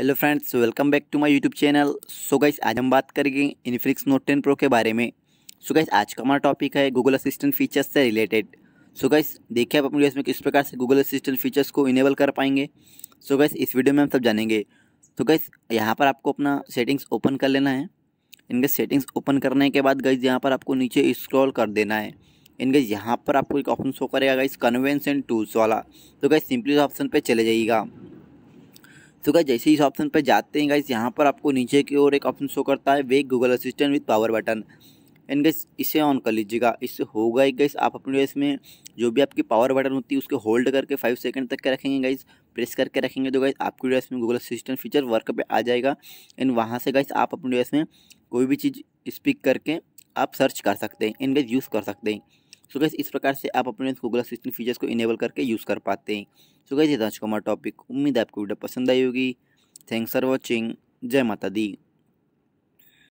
hello friends welcome back to my YouTube channel so guys आज हम बात करेंगे इनफ्लिक्स नोट टेन प्रो के बारे में सो so गाइस आज का हमारा टॉपिक है गूगल असिस्टेंट फीचर्स से रिलेटेड सो गाइस देखिए आप अपने वीडियो में किस प्रकार से गूगल असिस्टेंट फीचर्स को इनेबल कर पाएंगे सो so गाइस इस वीडियो में हम सब जानेंगे तो गैस गाइस यहाँ पर आपको अपना सेटिंग्स ओपन कर लेना है इनके सेटिंग्स ओपन करने के बाद गाइज यहाँ पर आपको नीचे स्क्रॉल कर देना है इनके यहाँ पर आपको एक ऑप्शन शो करेगा गाइस कन्वेंस एंड टूल्स वाला तो गैस सिंपली ऑप्शन पर चले जाइएगा तो गाइज जैसे इस ऑप्शन पर जाते हैं गाइज यहाँ पर आपको नीचे की ओर एक ऑप्शन शो करता है वे Google assistant with power button and guys इसे ऑन कर लीजिएगा इससे होगा ही गैस आप अपने रेस में जो भी आपकी पावर बटन होती है उसके होल्ड करके फाइव सेकंड तक के रखेंगे गाइस प्रेस करके रखेंगे तो गाइस आपकी रेस में गूगल असिस्टेंट फीचर वर्क पे आ जाएगा एंड वहाँ से गाइस आप अपने रेस में कोई भी चीज़ स्पीक करके आप सर्च कर सकते हैं एंड गैस यूज़ कर सकते हैं सो so गैस इस प्रकार से आप अपने गूगल असिस्टेंट फीचर्स को इनेबल करके यूज़ कर पाते हैं सो गई थी आज का हमारा टॉपिक उम्मीद है आपको वीडियो पसंद आई होगी थैंक्स फॉर वॉचिंग जय माता दी